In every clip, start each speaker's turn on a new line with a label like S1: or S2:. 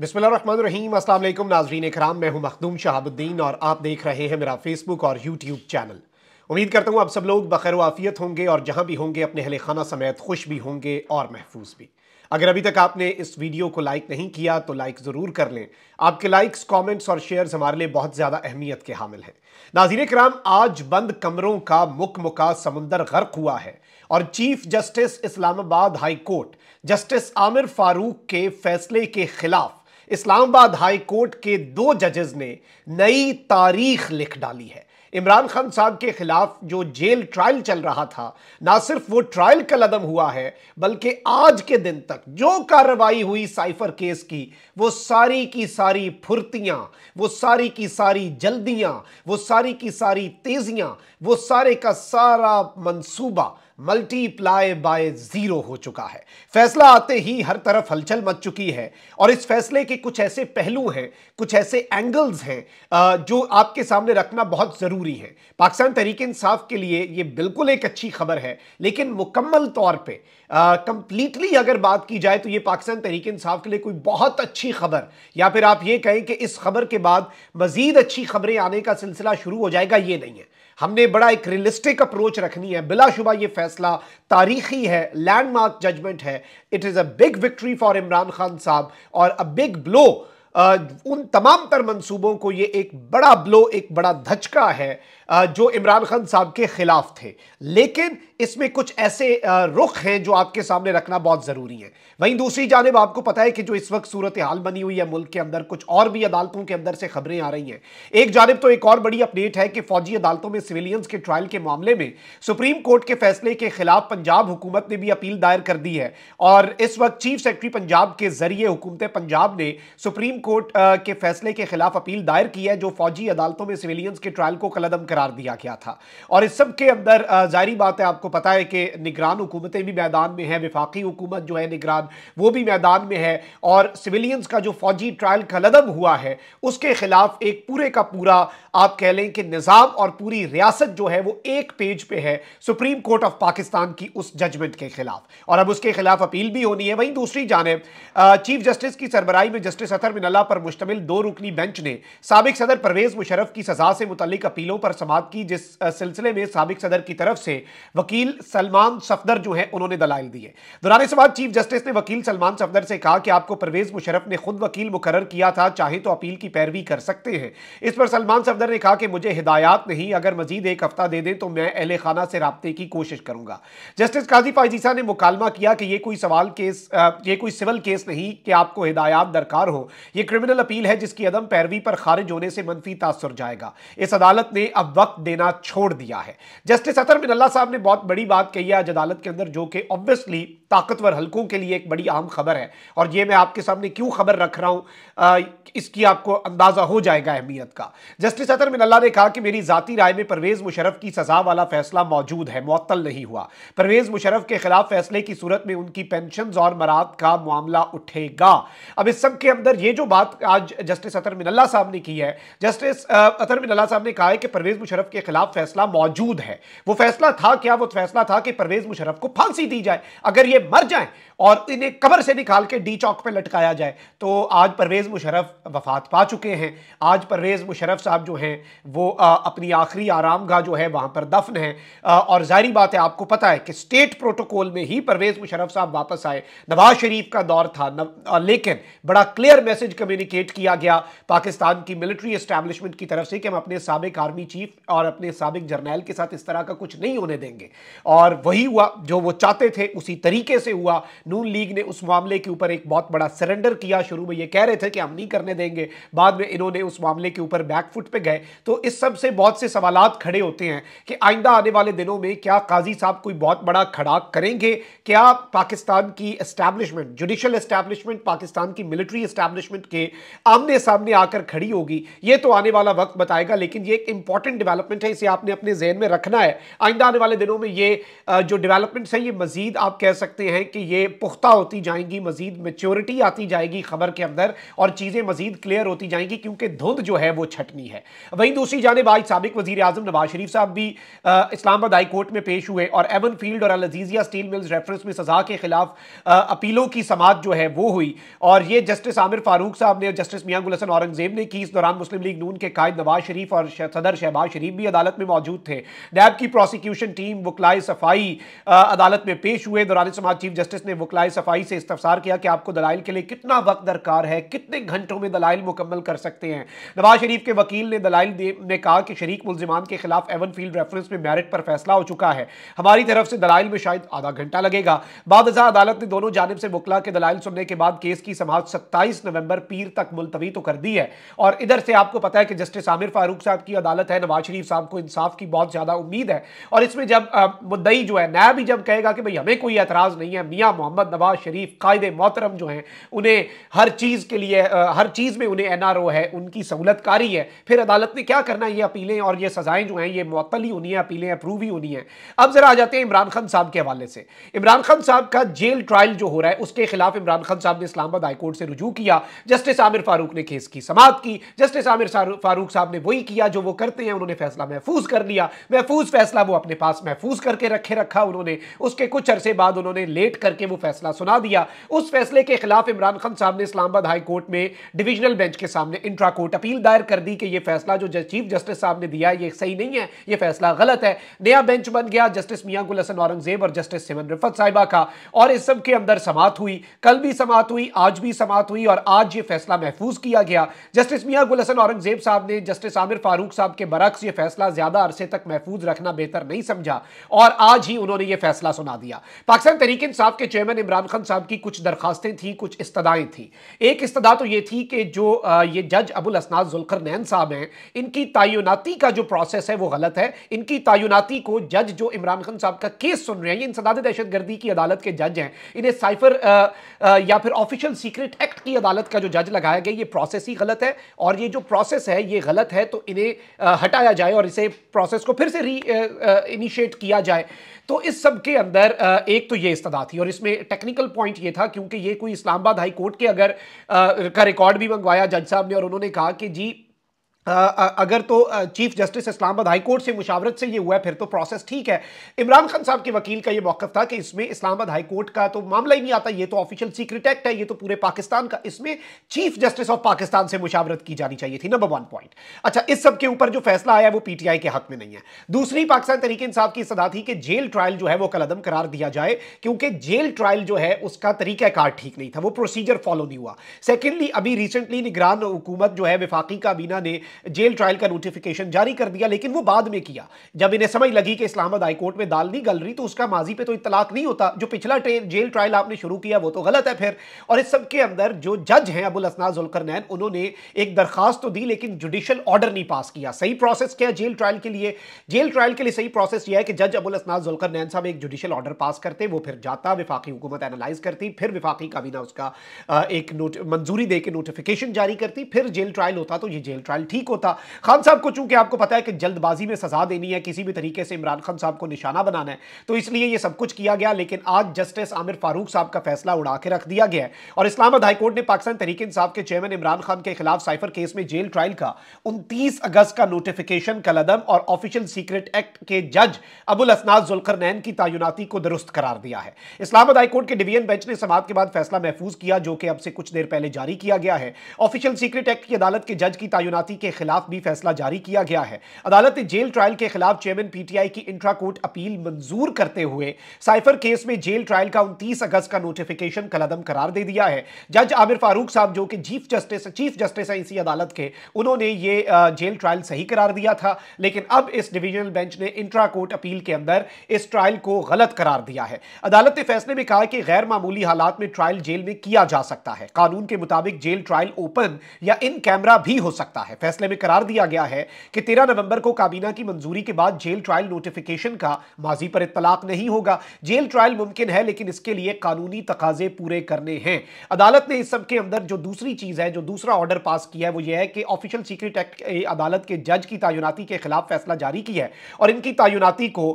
S1: बिस्मिल्लाम असल नाजरीन कराम मैं हूं मखदूम शहाबुद्दीन और आप देख रहे हैं मेरा फेसबुक और यूट्यूब चैनल उम्मीद करता हूं आप सब लोग बखैर आफ़ियत होंगे और जहां भी होंगे अपने अहले खाना समेत खुश भी होंगे और महफूज भी अगर अभी तक आपने इस वीडियो को लाइक नहीं किया तो लाइक ज़रूर कर लें आपके लाइक्स कॉमेंट्स और शेयर्स हमारे लिए बहुत ज़्यादा अहमियत के हामिल हैं नाजीन कराम आज बंद कमरों का मुक मुका समुंदर गर्क हुआ है और chief justice Islamabad high court justice Aamir Farooq के फैसले के खिलाफ इस्लामाबाद हाई कोर्ट के दो जजेस ने नई तारीख लिख डाली है इमरान खान साहब के खिलाफ जो जेल ट्रायल चल रहा था ना सिर्फ वो ट्रायल का लदम हुआ है बल्कि आज के दिन तक जो कार्रवाई हुई साइफर केस की वो सारी की सारी फुर्तियां वो सारी की सारी जल्दियां वो सारी की सारी तेजियां वो सारे का सारा मंसूबा मल्टीप्लाई बाय जीरो हो चुका है फैसला आते ही हर तरफ हलचल मच चुकी है और इस फैसले के कुछ ऐसे पहलू हैं कुछ ऐसे एंगल्स हैं जो आपके सामने रखना बहुत ज़रूरी है पाकिस्तान तहरीक इंसाफ के लिए ये बिल्कुल एक अच्छी खबर है लेकिन मुकम्मल तौर पर कंप्लीटली अगर बात की जाए तो ये पाकिस्तान तहरीक इंसाफ के लिए कोई बहुत अच्छी खबर या फिर आप ये कहें कि इस खबर के बाद मज़ीद अच्छी खबरें आने का सिलसिला शुरू हो जाएगा ये नहीं है हमने बड़ा एक रियलिस्टिक अप्रोच रखनी है बिलाशुबा ये फैसला तारीखी है लैंडमार्क जजमेंट है it is a big victory for Imran Khan साहब और अ बिग ब्लो उन तमाम तर मनसूबों को ये एक बड़ा ब्लो एक बड़ा धचका है जो इमरान खान साहब के खिलाफ थे लेकिन इसमें कुछ ऐसे रुख हैं जो आपके सामने रखना बहुत ज़रूरी है वहीं दूसरी जानब आपको पता है कि जो इस वक्त सूरत हाल बनी हुई है मुल्क के अंदर कुछ और भी अदालतों के अंदर से खबरें आ रही हैं एक जानब तो एक और बड़ी अपडेट है कि फौजी अदालतों में सिविलियंस के ट्रायल के मामले में सुप्रीम कोर्ट के फैसले के खिलाफ पंजाब हुकूमत ने भी अपील दायर कर दी है और इस वक्त चीफ सेक्रेटरी पंजाब के जरिए हुकूमत पंजाब ने सुप्रीम कोर्ट के फैसले के खिलाफ अपील दायर की है जो फौजी अदालतों में सिविलियंस के ट्रायल को कलदम करार दिया गया था और इस सब के अंदर जारी बात है आपको पता है कि निगरान हुकूमतें भी मैदान में हैं विफाकी हुकूमत जो है निगरान वो भी मैदान में है और सिविलियंस का जो फौजी ट्रायल कलदम हुआ है उसके खिलाफ एक पूरे का पूरा आप कह लें कि निज़ाम और पूरी रियासत जो है वो एक पेज पर पे है सुप्रीम कोर्ट ऑफ पाकिस्तान की उस जजमेंट के खिलाफ और अब उसके खिलाफ अपील भी होनी है वहीं दूसरी जानब चीफ जस्टिस की सरबराई में जस्टिस अतर मिन अला पर मुश्तमिल दो रुकनी बेंच ने सबक सदर परवेज़ मुशरफ की सजा से मुतलिक अपीलों पर समाप्त की जिस सिलसिले में सबक सदर की तरफ से वकील सलमान सफदर जो है उन्होंने दलाइल दिए दौरान समात चीफ जस्टिस ने वकील सलमान सफदर से कहा कि आपको परवेज़ मुशरफ ने खुद वकील मुकर किया था चाहे तो अपील की पैरवी कर सकते हैं इस पर सलमान सफदर ने कहा कि मुझे हिदायत नहीं अगर मजीद एक हफ्ता दे दें तो मैं अहल खाना से रबते की कोशिश करूंगा जस्टिस काजी फायजीसा ने मुकालमा किया कि यह कोई सवाल केस ये कोई सिविल केस नहीं कि आपको हिदायत दरकार हो ये एक क्रिमिनल अपील है जिसकी अदम पैरवी पर खारिज होने से मनफी तासर जाएगा इस अदालत ने अब वक्त देना छोड़ दिया है जस्टिस अतर मिनल्ला साहब ने बहुत बड़ी बात कही है आज अदालत के अंदर जो कि ऑब्वियसली ताकतवर हलकों के लिए एक बड़ी अहम खबर है और ये मैं आपके सामने क्यों खबर रख रहा हूं आ, इसकी आपको अंदाजा हो जाएगा अहमियत का जस्टिस अतर मिनल्ला ने कहा कि मेरी जाती राय में परवेज मुशरफ की सजा वाला फैसला मौजूद है मअतल नहीं हुआ परवेज मुशरफ के खिलाफ फैसले की सूरत में उनकी पेंशन और मराद का मामला उठेगा अब इस सब के अंदर ये जो बात आज जस्टिस अतर मिनल्ला साहब ने की है जस्टिस अतर मिनल्ला साहब ने कहा है कि परवेज मुशरफ के खिलाफ फैसला मौजूद है वो फैसला था क्या वो फैसला था कि परवेज मुशरफ को फांसी दी जाए अगर ये मर जाए और इन्हें कबर से निकाल के डी चौक पर लटकाया जाए तो आज परवेज मुशरफ वफात पा चुके हैं आज परवेज मुशरफ साहब जो हैं वो अपनी आखिरी आराम गाह जो है वहाँ पर दफन है और जारी बात है आपको पता है कि स्टेट प्रोटोकॉल में ही परवेज मुशरफ साहब वापस आए नवाज शरीफ का दौर था नव, आ, लेकिन बड़ा क्लियर मैसेज कम्युनिकेट किया गया पाकिस्तान की मिलिट्री एस्टैब्लिशमेंट की तरफ से कि हम अपने सबक आर्मी चीफ और अपने सबक जर्नैल के साथ इस तरह का कुछ नहीं होने देंगे और वही हुआ जो वो चाहते थे उसी तरीके से हुआ नून लीग ने उस मामले के ऊपर एक बहुत बड़ा सरेंडर किया शुरू में ये कह रहे थे कि हम नहीं करने देंगे बाद में इन्होंने उस मामले के ऊपर बैकफुट पर गए तो इस सबसे बहुत से सवाल खड़े होते हैं कि आइंदा आने वाले दिनों में क्या काजी साहब कोई बहुत बड़ा खड़ा करेंगे क्या पाकिस्तान की एस्टैब्लिशमेंट जुडिशल एस्टैब्लिशमेंट पाकिस्तान की मिलिट्री एस्टैब्लिशमेंट रिलेशनशिप के आमने सामने आकर खड़ी होगी ये तो आने वाला वक्त बताएगा लेकिन ये एक इंपॉर्टेंट डेवलपमेंट है इसे आपने अपने जहन में रखना है आइंदा आने वाले दिनों में ये जो डेवलपमेंट्स हैं ये मजीद आप कह सकते हैं कि ये पुख्ता होती जाएंगी मजीद मेच्योरिटी आती जाएगी खबर के अंदर और चीज़ें मजीद क्लियर होती जाएंगी क्योंकि धुंध जो है वो छटनी है वहीं दूसरी जानब आज सबक वजी अजम नवाज शरीफ साहब भी इस्लामाबाद हाई कोर्ट में पेश हुए और एवन फील्ड और अलजीजिया स्टील मिल्स रेफरेंस में सजा के खिलाफ अपीलों की समात जो है वो हुई और ये जस्टिस आमिर फारूक फारूक साहब ने और जस्टिस मियाँ गुलसन औरंगजेब ने की इस दौरान मुस्लिम लीग नून के कायद नवाज शरीफ और सदर शहबाज शरीफ भी अदालत में मौजूद थे नैब की प्रोसिक्यूशन टीम वकलाए सफाई अदालत में पेश हुए दौरान समाज चीफ जस्टिस ने वकलाए सफाई से इस्तफसार किया कि आपको दलाइल के लिए कितना वक्त दरकार है कितने घंटों में दलाइल मुकम्मल कर सकते हैं नवाज शरीफ के वकील ने दलाइल ने कहा कि शरीक मुलजमान के खिलाफ एवन फील्ड रेफरेंस में मैरिट पर फैसला हो चुका है हमारी तरफ से दलाइल में शायद आधा घंटा लगेगा बाद अदालत ने दोनों जानब से वकला के दलाइल सुनने के बाद केस की समाज 27 नवंबर पीर तक मुलतवी तो कर दी है और इधर से आपको पता है कि जस्टिस आमिर फारूक साहब की अदालत है नवाज शरीफ साहब को इंसाफ की बहुत ज़्यादा उम्मीद है और इसमें जब मुद्दई जो है नया भी जब कहेगा कि भाई हमें कोई एतराज़ नहीं है मियाँ मोहम्मद नवाज शरीफ कायदे मोहतरम जो हैं उन्हें हर चीज़ के लिए हर चीज़ में उन्हें एन है उनकी सहूलतकारी है फिर अदालत ने क्या करना है ये अपीलें और ये सजाएं जो हैं ये मअतली होनी है अपीलें अप्रूव ही होनी है अब ज़रा आ जाते हैं इमरान खान साहब के हवाले से इमरान खान साहब का जेल ट्रायल जो हो रहा है उसके खिलाफ इमरान खान साहब ने इस्लामाबाद हाईकोर्ट से रुजू किया जस्टिस आमिर फारूक ने केस की समाप्त की जस्टिस आमिर फारूक साहब ने वही किया जो वो करते हैं उन्होंने फैसला महफूज कर लिया महफूज फैसला वो अपने पास महफूज करके रखे रखा उन्होंने उसके कुछ अरसे बाद उन्होंने लेट करके वो फैसला सुना दिया उस फैसले के खिलाफ इमरान खान साहब ने इस्लामाबाद हाई कोर्ट में डिविजनल बेंच के सामने इंट्रा कोर्ट अपील दायर कर दी कि यह फैसला जो चीफ जस्टिस साहब ने दिया ये सही नहीं है यह फैसला गलत है नया बेंच बन गया जस्टिस मियां गुल हसन औरंगजेब और जस्टिस सिमन रिफत साहिबा का और इस सब के अंदर समात हुई कल भी समात हुई आज भी समात हुई और आज ये फैसला महफूज किया गया जस्टिस मियाँ गुल हसन औरंगजेब साहब ने जस्टिस आमिर फारूक साहब के बरक्स ये फैसला ज़्यादा अरसे तक महफूज रखना बेहतर नहीं समझा और आज ही उन्होंने ये फैसला सुना दिया पाकिस्तान तरीक साहब के चेयरमैन इमरान खान साहब की कुछ दरखास्तें थी कुछ इस्तदाएं थी एक इस्तदा तो ये थी कि जो ये जज अबुल असनाद जुलकर नैन साहब हैं इनकी तयनाती का जो प्रोसेस है वो गलत है इनकी तयनाती को जज जो इमरान खान साहब का केस सुन रहे हैं ये इंसदाद दहशतगर्दी की अदालत के जज हैं इन्हें साइफर या फिर ऑफिशियल सीक्रेट एक्ट की अदालत का जो जज लगाया गया ये प्रोसेस ही गलत है और ये जो प्रोसेस है ये गलत है तो इन्हें हटाया जाए और इसे प्रोसेस को फिर से री इनिशिएट किया जाए तो इस सब के अंदर एक तो ये इस्तदा थी और इसमें टेक्निकल पॉइंट ये था क्योंकि ये कोई इस्लामाबाद हाई कोर्ट के अगर का रिकॉर्ड भी मंगवाया जज साहब ने और उन्होंने कहा कि जी अगर तो chief justice Islamabad high court से मुशावरत से ये हुआ है फिर तो प्रोसेस ठीक है इमरान खान साहब के वकील का ये मौकफ था कि इसमें इस्लामाबाद हाई कोर्ट का तो मामला ही नहीं आता ये तो ऑफिशियल सीक्रेट एक्ट है ये तो पूरे पाकिस्तान का इसमें चीफ जस्टिस ऑफ पाकिस्तान से मुशावरत की जानी चाहिए थी नंबर वन पॉइंट अच्छा इस सब के ऊपर जो फैसला आया वो पीटीआई के हक में नहीं है दूसरी पाकिस्तान तरीके इंसाफ की सदा थी कि जेल ट्रायल जो है वो कलदम करार दिया जाए क्योंकि जेल ट्रायल जो है उसका तरीकाकार ठीक नहीं था वो प्रोसीजर फॉलो नहीं हुआ सेकेंडली अभी रिसेंटली निगरान हुकूमत जो है विफाकी काबीना ने जेल ट्रायल का नोटिफिकेशन जारी कर दिया लेकिन वो बाद में किया जब इन्हें समझ लगी कि इस्लामाबाद हाईकोर्ट में दाल नहीं गल रही तो उसका माजी पे तो इतलाक नहीं होता जो पिछला जेल ट्रायल आपने शुरू किया वो तो गलत है फिर और इस सबके अंदर जो जज हैं अबुल असना नैन उन्होंने एक दरखास्त तो दी लेकिन जुडिशल ऑर्डर नहीं पास किया सही प्रोसेस क्या जेल ट्रायल के लिए जेल ट्रायल के लिए सही प्रोसेस यह है कि जज अबुल असना नैन साहब एक जुडिशल ऑर्डर पास करते वो फिर जाता विफाकी हुकूमत एनालाइज करती फिर विफाकी काबीना उसका एक मंजूरी देकर नोटिफिकेशन जारी करती फिर जेल ट्रायल होता तो ये जेल ट्रायल ठीक ठीक होता खान साहब को चूंकि आपको पता है कि जल्दबाजी में सजा देनी है किसी भी तरीके से इमरान खान साहब को निशाना बनाना है तो इसलिए यह सब कुछ किया गया लेकिन आज जस्टिस आमिर फारूक साहब का फैसला उड़ा के रख दिया गया और इस्लामाबाद हाईकोर्ट ने पाकिस्तान तरीके इंसाफ के चेयरमैन इमरान खान के खिलाफ साइफर केस में जेल ट्रायल का उनतीस अगस्त का नोटिफिकेशन कलदम और ऑफिशियल सीक्रेट एक्ट के जज अबुल असनाज जुलकर नैन की तयनाती को दुरुस्त करार दिया है इस्लामाबाद हाईकोर्ट के डिवीजन बेंच ने समाप्त के बाद फैसला महफूज किया जो कि अब से कुछ देर पहले जारी किया गया है ऑफिशियल सीक्रेट एक्ट की अदालत के जज की तयनाती के खिलाफ भी फैसला जारी किया गया है अदालत ने जेल ट्रायल के खिलाफ चेयरमैन पीटीआई की इंट्रा कोर्ट अपील मंजूर करते हुए साइफर केस में जेल ट्रायल का उनतीस अगस्त का नोटिफिकेशन कलदम करार दे दिया है जज आमिर फारूक साहब जो कि चीफ जस्टिस चीफ जस्टिस हैं इसी अदालत के उन्होंने ये जेल ट्रायल सही करार दिया था लेकिन अब इस डिविजनल बेंच ने इंट्रा कोर्ट अपील के अंदर इस ट्रायल को गलत करार दिया है अदालत ने फैसले में कहा कि गैर मामूली हालात में ट्रायल जेल में किया जा सकता है कानून के मुताबिक जेल ट्रायल ओपन या इन कैमरा भी हो सकता है फैसले फैसले में करार दिया गया है कि तेरह नवंबर को काबीना की मंजूरी के बाद जेल ट्रायल नोटिफिकेशन का माजी पर इतलाक नहीं होगा जेल ट्रायल मुमकिन है लेकिन इसके लिए कानूनी तकाजे पूरे करने हैं अदालत ने इस सब के अंदर जो दूसरी चीज है जो दूसरा ऑर्डर पास किया है वो यह है कि ऑफिशियल सीक्रेट एक्ट अदालत के जज की तयनाती के खिलाफ फैसला जारी किया है और इनकी तयनाती को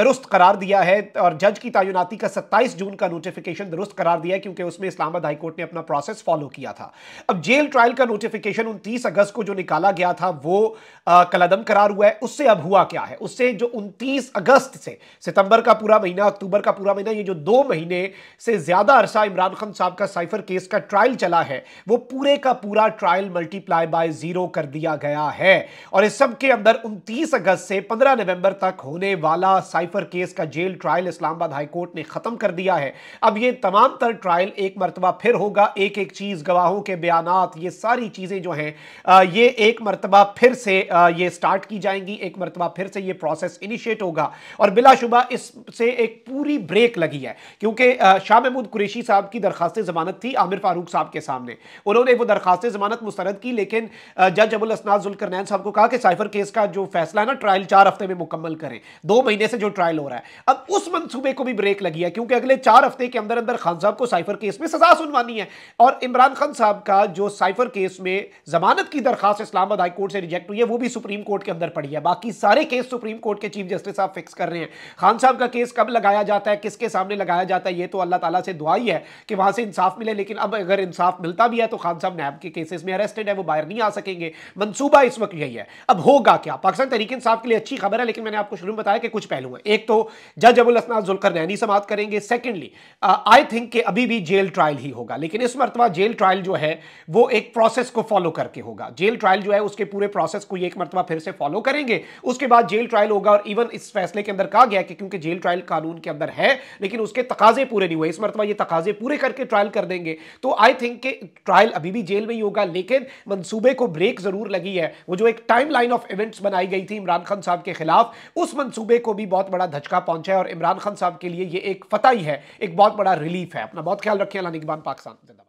S1: दुरुस्त करार दिया है और जज की तयनाती का सत्ताईस जून का नोटिफिकेशन दुरुस्त करार दिया है क्योंकि उसमें इस्लामाबाद हाईकोर्ट ने अपना प्रोसेस फॉलो किया था अब जेल ट्रायल का नोटिफिकेशन उनतीस अगस्त को जो निकाल निकाला गया था वो कलदम करार हुआ है उससे अब हुआ क्या है उससे जो 29 अगस्त से सितंबर का पूरा महीना अक्टूबर का पूरा महीना ये जो दो महीने से ज़्यादा अरसा इमरान खान साहब का साइफर केस का ट्रायल चला है वो पूरे का पूरा ट्रायल मल्टीप्लाई बाय ज़ीरो कर दिया गया है और इस सब के अंदर 29 अगस्त से 15 नवंबर तक होने वाला साइफर केस का जेल ट्रायल इस्लामाबाद हाईकोर्ट ने ख़त्म कर दिया है अब ये तमाम ट्रायल एक मरतबा फिर होगा एक एक चीज़ गवाहों के बयान ये सारी चीज़ें जो हैं ये एक मरतबा फिर से ये स्टार्ट की जाएंगी एक मरतबा फिर से ये प्रोसेस इनिशिएट होगा और बिलाशुबा इससे एक पूरी ब्रेक लगी है क्योंकि शाह महमूद कुरेशी साहब की दरखास्त ज़मानत थी आमिर फारूक साहब के सामने उन्होंने वो दरखास्त ज़मानत मुस्रद की लेकिन जज अबुल असनाद जुलकरनैन साहब को कहा कि साइफर केस का जो फैसला है ना ट्रायल चार हफ्ते में मुकम्मल करें दो महीने से जो ट्रायल हो रहा है अब उस मनसूबे को भी ब्रेक लगी है क्योंकि अगले चार हफ्ते के अंदर अंदर खान साहब को साइफर केस में सजा सुनवानी है और इमरान खान साहब का जो साइफर केस में जमानत की दरखास्त इस्लामाबाद हाई कोर्ट से रिजेक्ट हुई है वो भी सुप्रीम कोर्ट के अंदर पड़ी है बाकी सारे केस सुप्रीम कोर्ट के चीफ जस्टिस साहब फिक्स कर रहे हैं खान साहब का केस कब लगाया जाता है किसके सामने लगाया जाता है ये तो अल्लाह ताला से दुआ ही है कि वहां से इंसाफ मिले लेकिन अब अगर इंसाफ मिलता भी है तो खान साहब नैब के केसेस में अरेस्टेड है वो बाहर नहीं आ सकेंगे मनसूबा इस वक्त यही है अब होगा क्या पाकिस्तान तरीके इंसाफ के लिए अच्छी खबर है लेकिन मैंने आपको शुरू में बताया कि कुछ पहलू है एक तो जज अबुल असना जुलकर नैनी समाप्त करेंगे सेकेंडली आई थिंक के अभी भी जेल ट्रायल ही होगा लेकिन इस मरतबा जेल ट्रायल जो है वो एक प्रोसेस को फॉलो करके होगा जेल ट्रायल ट्रायल जो है उसके पूरे प्रोसेस को एक मरतबा फिर से फॉलो करेंगे उसके बाद जेल ट्रायल होगा और इवन इस फैसले के अंदर कहा गया कि क्योंकि जेल ट्रायल कानून के अंदर है लेकिन उसके तकाजे पूरे नहीं हुए इस मरतबा ये तकाजे पूरे करके ट्रायल कर देंगे तो आई थिंक के ट्रायल अभी भी जेल में ही होगा लेकिन मनसूबे को ब्रेक जरूर लगी है वो जो एक टाइम लाइन ऑफ इवेंट्स बनाई गई थी इमरान खान साहब के खिलाफ उस मनसूबे को भी बहुत बड़ा धचका पहुंचा है और इमरान खान साहब के लिए ये एक फतह ही है एक बहुत बड़ा रिलीफ है अपना बहुत ख्याल रखें अला निगबान पाकिस्तान